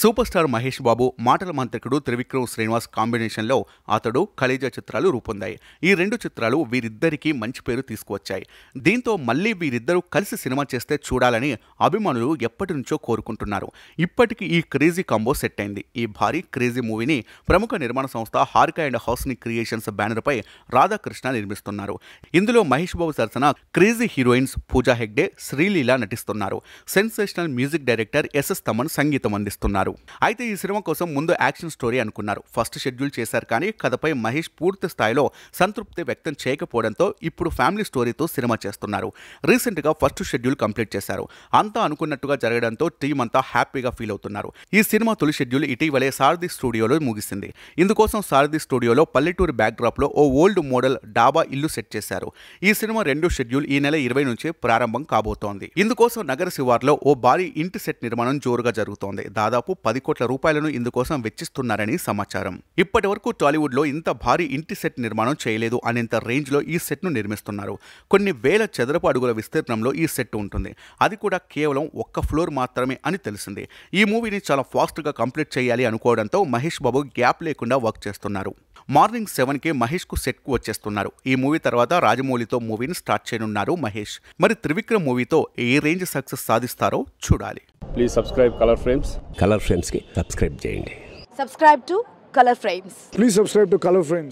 super star Mahesh బాబు మాటల మంత్రికుడు త్రివిక్రమ్ శ్రీనివాస్ కాంబినేషన్లో అతడు కలేజా చిత్రాలు రూపొందాయి ఈ రెండు చిత్రాలు వీరిద్దరికీ మంచి పేరు తీసుకువచ్చాయి దీంతో మళ్ళీ వీరిద్దరూ కలిసి సినిమా చేస్తే చూడాలని అభిమానులు ఎప్పటి నుంచో కోరుకుంటున్నారు ఇప్పటికీ ఈ క్రేజీ కాంబో సెట్ అయింది ఈ భారీ క్రేజీ మూవీని ప్రముఖ నిర్మాణ సంస్థ హార్క అండ్ హౌస్ని క్రియేషన్స్ బ్యానర్పై రాధాకృష్ణ నిర్మిస్తున్నారు ఇందులో మహేష్ బాబు సరసన క్రేజీ హీరోయిన్స్ పూజా హెగ్డే శ్రీలీల నటిస్తున్నారు sensational music director S S Thaman సంగీతం అందిస్తున్నారు అనుకున్నారు అయితే ఈ సినిమా కోసం ముందు యాక్షన్ స్టోరీ అనుకున్నారు ఫస్ట్ షెడ్యూల్ చేశారు కానీ కథపై మహేష్ పూర్తి స్థాయిలో సంతృప్తి వ్యక్తం చేయకపోవడంతో ఇప్పుడు ఫ్యామిలీ స్టోరీతో సినిమా చేస్తున్నారు రీసెంట్గా ఫస్ట్ షెడ్యూల్ కంప్లీట్ చేశారు అంతా అనుకున్నట్టుగా జరగడంతో టీం అంతా హ్యాపీగా ఫీల్ అవుతున్నారు ఈ సినిమా తొలి షెడ్యూల్ ఇటీవలే సారథి స్టూడియోలో ముగిసింది ఇందుకోసం సారథి స్టూడియోలో పల్లెటూరు బ్యాక్డ్రాప్లో ఓ ఓల్డ్ మోడల్ డాబా ఇల్లు సెట్ చేశారు ఈ సినిమా రెండు షెడ్యూల్ ఈ నెల ఇరవై నుంచి ప్రారంభం కాబోతోంది ఇందుకోసం నగర శివార్లో ఓ భారీ ఇంటి సెట్ నిర్మాణం జోరుగా జరుగుతోంది దాదాపు దాదాపు పది కోట్ల రూపాయలను ఇందుకోసం వెచ్చిస్తున్నారని సమాచారం ఇప్పటి వరకు టాలీవుడ్లో ఇంత భారీ ఇంటి సెట్ నిర్మాణం చేయలేదు అనేంత రేంజ్లో ఈ సెట్ను నిర్మిస్తున్నారు కొన్ని వేల చదరపు అడుగుల విస్తీర్ణంలో ఈ సెట్ ఉంటుంది అది కూడా కేవలం ఒక్క ఫ్లోర్ మాత్రమే అని తెలిసింది ఈ మూవీని చాలా ఫాస్ట్గా కంప్లీట్ చేయాలి అనుకోవడంతో మహేష్ బాబు గ్యాప్ లేకుండా వర్క్ చేస్తున్నారు మార్నింగ్ సెవెన్కి మహేష్కు సెట్కు వచ్చేస్తున్నారు ఈ మూవీ తర్వాత రాజమౌళితో మూవీని స్టార్ట్ చేయనున్నారు మహేష్ మరి త్రివిక్రమ్ మూవీతో ఏ రేంజ్ సక్సెస్ సాధిస్తారో చూడాలి please subscribe Colour Frames Colour ఫ్రేమ్స్కి సబ్స్క్రైబ్ చేయండి subscribe to Colour Frames please subscribe to Colour frames